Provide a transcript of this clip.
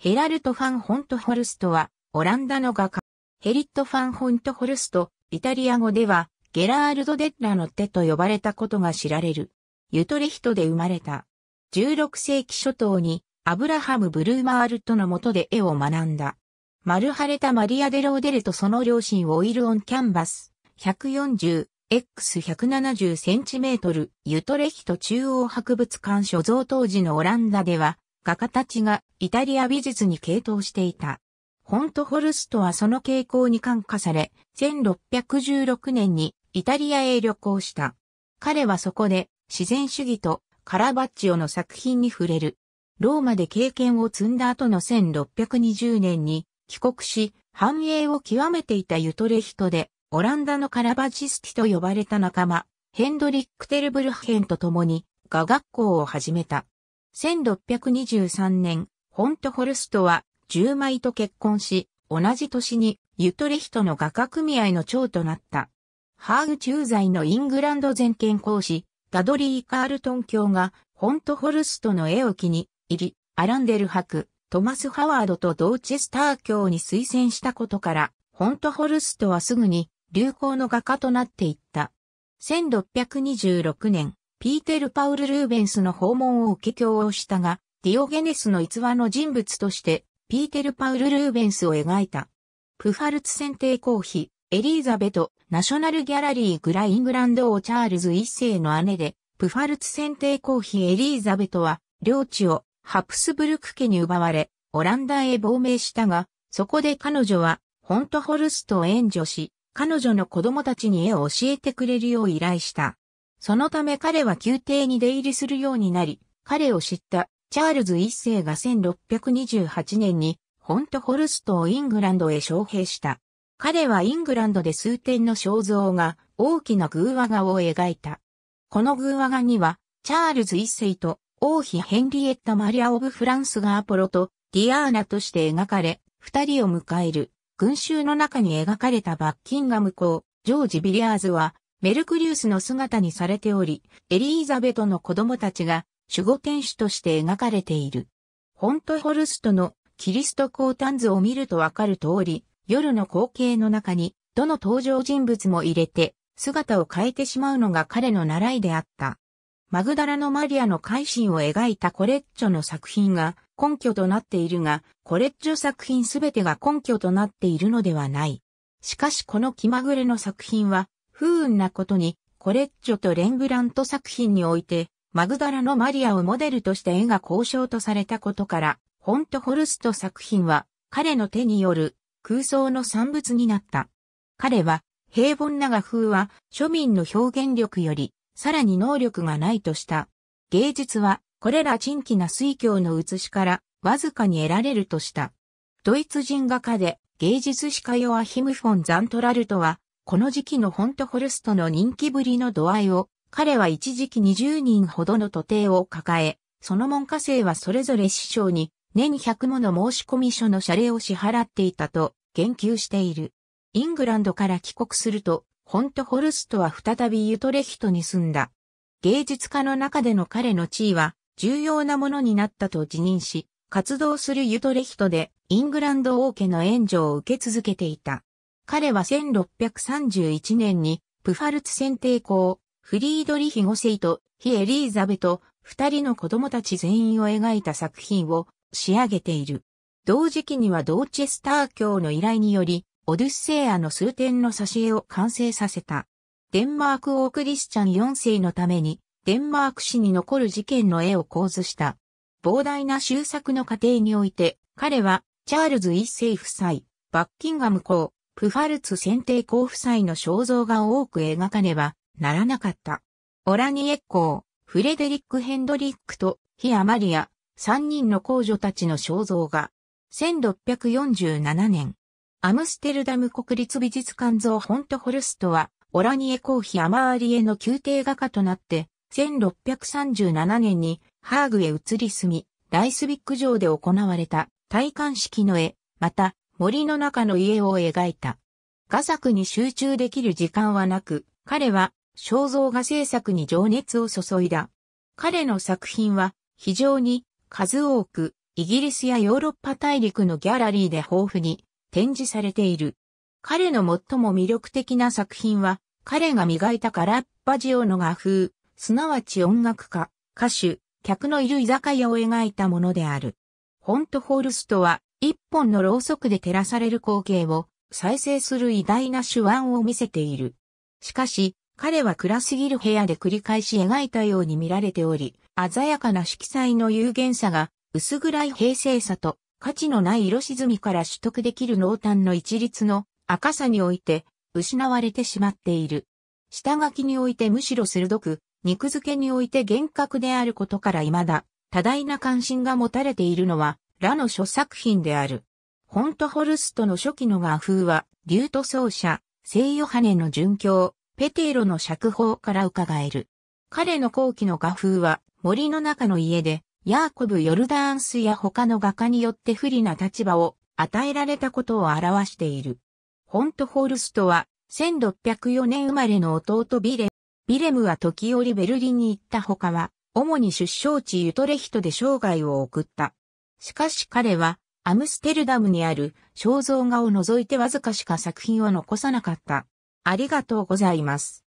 ヘラルト・ファン・ホントホルストは、オランダの画家。ヘリット・ファン・ホントホルスト、イタリア語では、ゲラールド・デッラの手と呼ばれたことが知られる。ユトレヒトで生まれた。16世紀初頭に、アブラハム・ブルーマールトの下で絵を学んだ。マルハレタ・マリア・デローデルとその両親オイル・オン・キャンバス、140、X170cm、ユトレヒト中央博物館所蔵当時のオランダでは、画家たちがイタリア美術に傾倒していた。フォント・ホルストはその傾向に感化され、1616年にイタリアへ旅行した。彼はそこで自然主義とカラバッチオの作品に触れる。ローマで経験を積んだ後の1620年に帰国し、繁栄を極めていたユトレヒトで、オランダのカラバチスキと呼ばれた仲間、ヘンドリック・テルブルヘンと共に、画学校を始めた。1623年、ホントホルストは、十枚と結婚し、同じ年に、ユトレヒトの画家組合の長となった。ハーグ駐在のイングランド全権講師、ダドリー・カールトン教が、ホントホルストの絵を気に入り、アランデル博、トマス・ハワードとドーチェスター教に推薦したことから、ホントホルストはすぐに流行の画家となっていった。1626年、ピーテル・パウル・ルーベンスの訪問を受け教をしたが、ディオゲネスの逸話の人物として、ピーテル・パウル・ルーベンスを描いた。プファルツ選定公妃、エリーザベト、ナショナルギャラリーグライングランド王チャールズ一世の姉で、プファルツ選定公妃エリーザベトは、領地をハプスブルク家に奪われ、オランダへ亡命したが、そこで彼女は、ホントホルストを援助し、彼女の子供たちに絵を教えてくれるよう依頼した。そのため彼は宮廷に出入りするようになり、彼を知ったチャールズ一世が1628年にホントホルストをイングランドへ招聘した。彼はイングランドで数点の肖像画、大きな偶話画を描いた。この偶話画には、チャールズ一世と王妃ヘンリエッタ・マリア・オブ・フランスがアポロとディアーナとして描かれ、二人を迎える群衆の中に描かれたバッキンガム公、ジョージ・ビリアーズは、メルクリウスの姿にされており、エリーザベトの子供たちが守護天使として描かれている。ホント・ホルストのキリスト降誕図を見るとわかる通り、夜の光景の中に、どの登場人物も入れて、姿を変えてしまうのが彼の習いであった。マグダラのマリアの改心を描いたコレッジョの作品が根拠となっているが、コレッジョ作品すべてが根拠となっているのではない。しかしこの気まぐれの作品は、不運なことに、コレッジョとレンブラント作品において、マグダラのマリアをモデルとして絵が交渉とされたことから、フォントホルスト作品は彼の手による空想の産物になった。彼は平凡な画風は庶民の表現力よりさらに能力がないとした。芸術はこれら珍奇な水郷の写しからわずかに得られるとした。ドイツ人画家で芸術史家ヨアヒム・フォン・ザントラルトはこの時期のフォントホルストの人気ぶりの度合いを彼は一時期20人ほどの徒弟を抱え、その門下生はそれぞれ師匠に年100もの申し込み書の謝礼を支払っていたと言及している。イングランドから帰国すると、ホント・ホルストは再びユトレヒトに住んだ。芸術家の中での彼の地位は重要なものになったと自認し、活動するユトレヒトでイングランド王家の援助を受け続けていた。彼は1631年にプファルツ選定校フリードリヒ・ゴセイとヒ・エリーザベと二人の子供たち全員を描いた作品を仕上げている。同時期にはドーチェスター教の依頼により、オデュッセイアの数点の挿絵を完成させた。デンマーク王クリスチャン4世のために、デンマーク史に残る事件の絵を構図した。膨大な修作の過程において、彼は、チャールズ一世夫妻、バッキンガム公、プファルツ選定公夫妻の肖像画を多く描かねばならなかった。オラニエッコー、フレデリック・ヘンドリックとヒア・マリア、三人の公女たちの肖像画。1647年、アムステルダム国立美術館像ホント・ホルストは、オラニエ公妃アマーリエの宮廷画家となって、1637年にハーグへ移り住み、ライスビック城で行われた戴冠式の絵、また森の中の家を描いた。画作に集中できる時間はなく、彼は肖像画制作に情熱を注いだ。彼の作品は非常に数多くイギリスやヨーロッパ大陸のギャラリーで豊富に展示されている。彼の最も魅力的な作品は彼が磨いたラッパジオの画風、すなわち音楽家、歌手、客のいる居酒屋を描いたものである。ホント・ホールストは一本のろうそくで照らされる光景を再生する偉大な手腕を見せている。しかし、彼は暗すぎる部屋で繰り返し描いたように見られており、鮮やかな色彩の有限さが、薄暗い平静さと、価値のない色沈みから取得できる濃淡の一律の赤さにおいて、失われてしまっている。下書きにおいてむしろ鋭く、肉付けにおいて厳格であることから未だ、多大な関心が持たれているのは、ラの諸作品である。ホントホルストの初期の画風は、竜と奏者、聖ヨハネの殉教、ペテイロの釈放から伺える。彼の後期の画風は森の中の家で、ヤーコブ・ヨルダーンスや他の画家によって不利な立場を与えられたことを表している。ホント・ホルストは、1604年生まれの弟ビレム。ビレムは時折ベルリンに行った他は、主に出生地ユトレヒトで生涯を送った。しかし彼は、アムステルダムにある肖像画を除いてわずかしか作品を残さなかった。ありがとうございます。